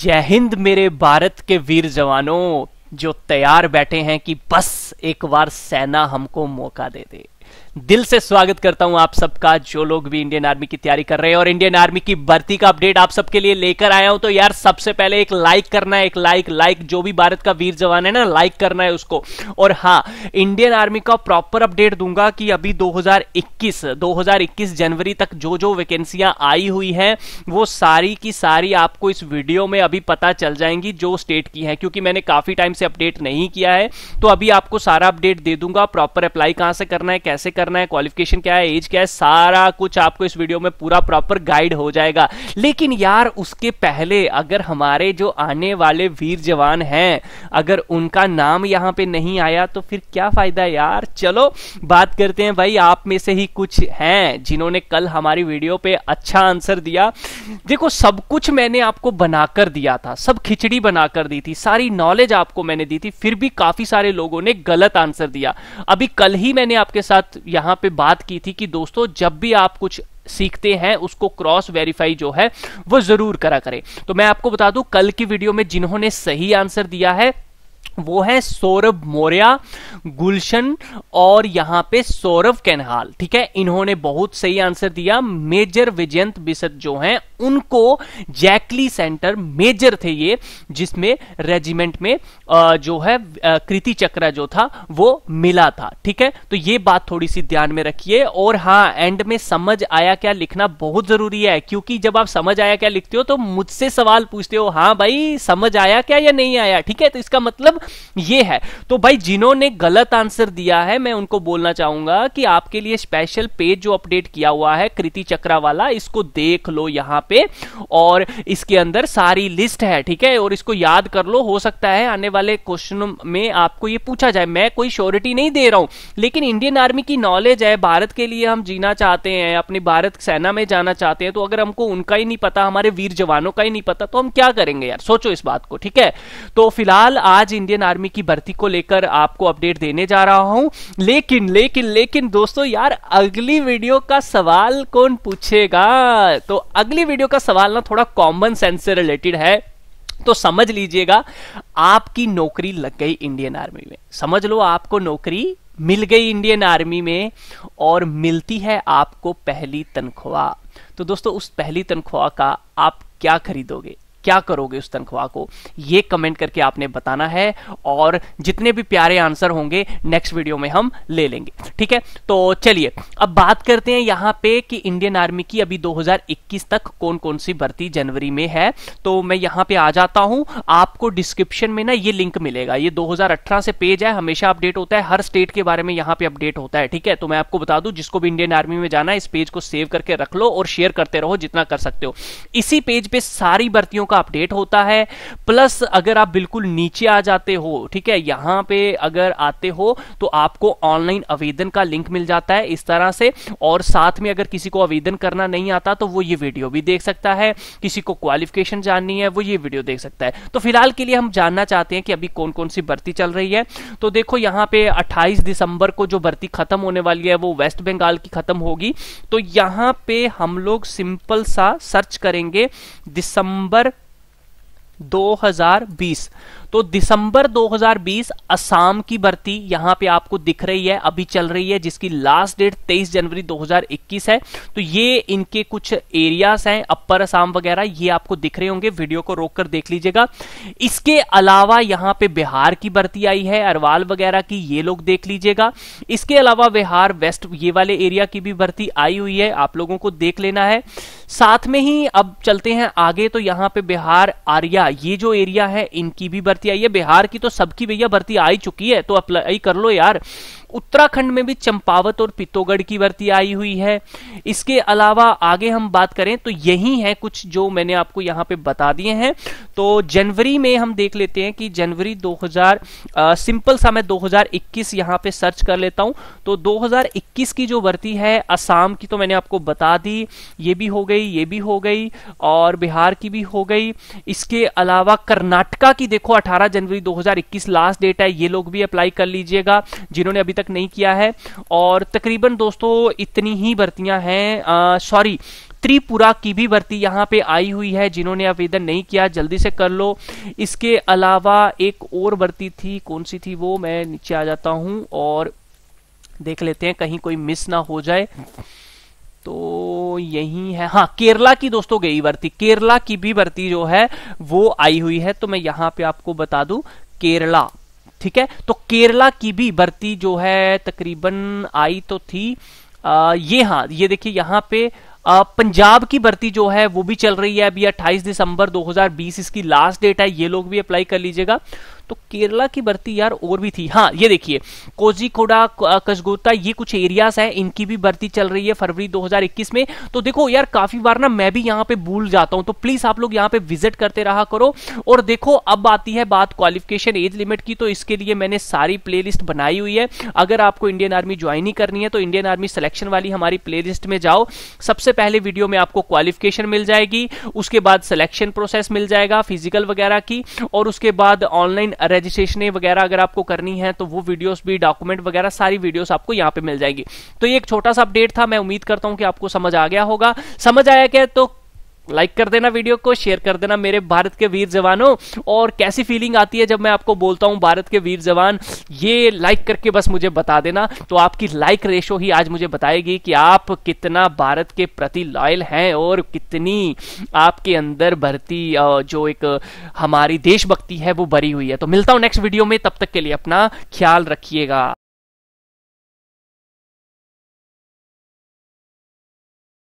जय हिंद मेरे भारत के वीर जवानों जो तैयार बैठे हैं कि बस एक बार सेना हमको मौका दे दे दिल से स्वागत करता हूं आप सबका जो लोग भी इंडियन आर्मी की तैयारी कर रहे हैं और इंडियन आर्मी की भर्ती का अपडेट आप सबके लिए लेकर आया हूं तो यार सबसे पहले एक लाइक करना है एक लाइक लाइक जो भी भारत का वीर जवान है ना लाइक करना है उसको और हाँ इंडियन आर्मी का प्रॉपर अपडेट दूंगा कि अभी 2021 2021 जनवरी तक जो जो वैकेंसियां आई हुई हैं वो सारी की सारी आपको इस वीडियो में अभी पता चल जाएंगी जो स्टेट की है क्योंकि मैंने काफी टाइम से अपडेट नहीं किया है तो अभी आपको सारा अपडेट दे दूंगा प्रॉपर अप्लाई कहां से करना है कैसे करना करना है क्वालिफिकेशन क्या है एज क्या है सारा कुछ आपको इस वीडियो में पूरा प्रॉपर गाइड हो जाएगा लेकिन यार उसके पहले अगर हमारे जो आने वाले वीर जवान हैं अगर उनका नाम यहाँ पे नहीं आया तो फिर क्या फायदा यार चलो बात करते हैं भाई आप में से ही कुछ हैं जिन्होंने कल हमारी वीडियो पे अच्छा आंसर दिया देखो सब कुछ मैंने आपको बनाकर दिया था सब खिचड़ी बनाकर दी थी सारी नॉलेज आपको मैंने दी थी फिर भी काफी सारे लोगों ने गलत आंसर दिया अभी कल ही मैंने आपके साथ यहां पे बात की थी कि दोस्तों जब भी आप कुछ सीखते हैं उसको क्रॉस वेरीफाई जो है वो जरूर करा करें तो मैं आपको बता दूं कल की वीडियो में जिन्होंने सही आंसर दिया है वो है सौरभ मौर्या गुलशन और यहां पे सौरभ कैनहाल ठीक है इन्होंने बहुत सही आंसर दिया मेजर विजयंत बिसत जो हैं उनको जैकली सेंटर मेजर थे ये जिसमें रेजिमेंट में जो है कृति चक्र जो था वो मिला था ठीक है तो ये बात थोड़ी सी ध्यान में रखिए और हाँ एंड में समझ आया क्या लिखना बहुत जरूरी है क्योंकि जब आप समझ आया क्या लिखते हो तो मुझसे सवाल पूछते हो हाँ भाई समझ आया क्या या नहीं आया ठीक है तो इसका मतलब मतलब ये है तो भाई जिन्होंने गलत आंसर दिया है मैं उनको बोलना चाहूंगा कि आपके लिए स्पेशल पेज जो अपडेट किया हुआ है कृति चक्रा वाला इसको देख लो यहां पे और इसके अंदर सारी लिस्ट है ठीक है और इसको याद कर लो हो सकता है आने वाले क्वेश्चन में आपको ये पूछा जाए मैं कोई श्योरिटी नहीं दे रहा हूं लेकिन इंडियन आर्मी की नॉलेज है भारत के लिए हम जीना चाहते हैं अपनी भारत सेना में जाना चाहते हैं तो अगर हमको उनका ही नहीं पता हमारे वीर जवानों का ही नहीं पता तो हम क्या करेंगे यार सोचो इस बात को ठीक है तो फिलहाल आज इंडियन आर्मी की भर्ती को लेकर आपको अपडेट देने जा रहा हूं लेकिन लेकिन लेकिन दोस्तों यार अगली वीडियो का सवाल कौन पूछेगा तो अगली वीडियो का सवाल ना थोड़ा कॉमन सेंस से रिलेटेड है तो समझ लीजिएगा आपकी नौकरी लग गई इंडियन आर्मी में समझ लो आपको नौकरी मिल गई इंडियन आर्मी में और मिलती है आपको पहली तनख्वाह तो दोस्तों उस पहली तनख्वाह का आप क्या खरीदोगे क्या करोगे उस तनख्वाह को ये कमेंट करके आपने बताना है और जितने भी प्यारे आंसर होंगे नेक्स्ट वीडियो में हम ले लेंगे ठीक है तो चलिए अब बात करते हैं यहाँ पे कि इंडियन आर्मी की अभी 2021 तक कौन कौन सी भर्ती जनवरी में है तो मैं यहाँ पे आ जाता हूँ आपको डिस्क्रिप्शन में ना ये लिंक मिलेगा ये दो से पेज है हमेशा अपडेट होता है हर स्टेट के बारे में यहाँ पे अपडेट होता है ठीक है तो मैं आपको बता दू जिसको भी इंडियन आर्मी में जाना इस पेज को सेव करके रख लो और शेयर करते रहो जितना कर सकते हो इसी पेज पे सारी भर्तियों का अपडेट होता है प्लस अगर आप बिल्कुल नीचे आ जाते हो ठीक है यहां पे अगर आते हो तो आपको ऑनलाइन आवेदन का लिंक मिल जाता है इस तरह से और साथ में अगर किसी को आवेदन करना नहीं आता तो वो ये वीडियो भी देख सकता है किसी को क्वालिफिकेशन जाननी है वो ये वीडियो देख सकता है तो फिलहाल के लिए हम जानना चाहते हैं कि अभी कौन कौन सी भर्ती चल रही है तो देखो यहां पे 28 दिसंबर को जो भर्ती खत्म होने वाली है वो वेस्ट बंगाल की खत्म होगी तो यहां पे हम लोग सिंपल सा सर्च करेंगे दिसंबर 2020 तो दिसंबर 2020 असम की भर्ती यहां पे आपको दिख रही है अभी चल रही है जिसकी लास्ट डेट 23 जनवरी 2021 है तो ये इनके कुछ एरियाज हैं अपर असम वगैरह ये आपको दिख रहे होंगे वीडियो को रोक कर देख लीजिएगा इसके अलावा यहां पे बिहार की भर्ती आई है अरवाल वगैरह की ये लोग देख लीजिएगा इसके अलावा बिहार वेस्ट ये वाले एरिया की भी भर्ती आई हुई है आप लोगों को देख लेना है साथ में ही अब चलते हैं आगे तो यहां पे बिहार आर्या ये जो एरिया है इनकी भी भर्ती आई है बिहार की तो सबकी भैया भर्ती आई चुकी है तो अप्लाई कर लो यार उत्तराखंड में भी चंपावत और पित्तौगढ़ की वर्ती आई हुई है इसके अलावा आगे हम बात करें तो यही है कुछ जो मैंने आपको यहाँ पे बता दिए हैं तो जनवरी में हम देख लेते हैं कि जनवरी 2000 आ, सिंपल सा मैं 2021 यहाँ पे सर्च कर लेता हूँ तो 2021 की जो वर्ती है असम की तो मैंने आपको बता दी ये भी हो गई ये भी हो गई और बिहार की भी हो गई इसके अलावा कर्नाटका की देखो अठारह जनवरी दो लास्ट डेट है ये लोग भी अप्लाई कर लीजिएगा जिन्होंने अभी तक तक नहीं किया है और तकरीबन दोस्तों इतनी ही भर्तियां हैं सॉरी त्रिपुरा की भी भर्ती यहाँ पे आई हुई है जिन्होंने आवेदन नहीं किया जल्दी से कर लो इसके अलावा एक और भर्ती थी कौन सी थी वो मैं नीचे आ जाता हूँ और देख लेते हैं कहीं कोई मिस ना हो जाए तो यही है हाँ केरला की दोस्तों गई भर्ती केरला की भी भर्ती जो है वो आई हुई है तो मैं यहाँ पे आपको बता दू केरला ठीक है तो केरला की भी भर्ती जो है तकरीबन आई तो थी आ, ये हाँ ये देखिए यहाँ पे पंजाब की भर्ती जो है वो भी चल रही है अभी 28 दिसंबर 2020 इसकी लास्ट डेट है ये लोग भी अप्लाई कर लीजिएगा तो केरला की भर्ती यार और भी थी हाँ ये देखिए कोजिकोडा कसगोता ये कुछ एरियाज हैं इनकी भी भर्ती चल रही है फरवरी 2021 में तो देखो यार काफी बार ना मैं भी यहां पे भूल जाता हूं तो प्लीज आप लोग यहाँ पे विजिट करते रहा करो और देखो अब आती है बात क्वालिफिकेशन एज लिमिट की तो इसके लिए मैंने सारी प्ले बनाई हुई है अगर आपको इंडियन आर्मी ज्वाइन ही करनी है तो इंडियन आर्मी सिलेक्शन वाली हमारी प्ले में जाओ सबसे सबसे पहले वीडियो में आपको क्वालिफिकेशन मिल जाएगी उसके बाद सिलेक्शन प्रोसेस मिल जाएगा फिजिकल वगैरह की और उसके बाद ऑनलाइन रजिस्ट्रेशन वगैरह अगर आपको करनी है तो वो वीडियोस भी डॉक्यूमेंट वगैरह सारी वीडियोस आपको यहाँ पे मिल जाएगी तो ये एक छोटा सा अपडेट था मैं उम्मीद करता हूँ कि आपको समझ आ गया होगा समझ आया क्या तो लाइक कर देना वीडियो को शेयर कर देना मेरे भारत के वीर जवानों और कैसी फीलिंग आती है जब मैं आपको बोलता हूँ भारत के वीर जवान ये लाइक करके बस मुझे बता देना तो आपकी लाइक रेशो ही आज मुझे बताएगी कि आप कितना भारत के प्रति लॉयल हैं और कितनी आपके अंदर भरती जो एक हमारी देशभक्ति है वो भरी हुई है तो मिलता हूँ नेक्स्ट वीडियो में तब तक के लिए अपना ख्याल रखिएगा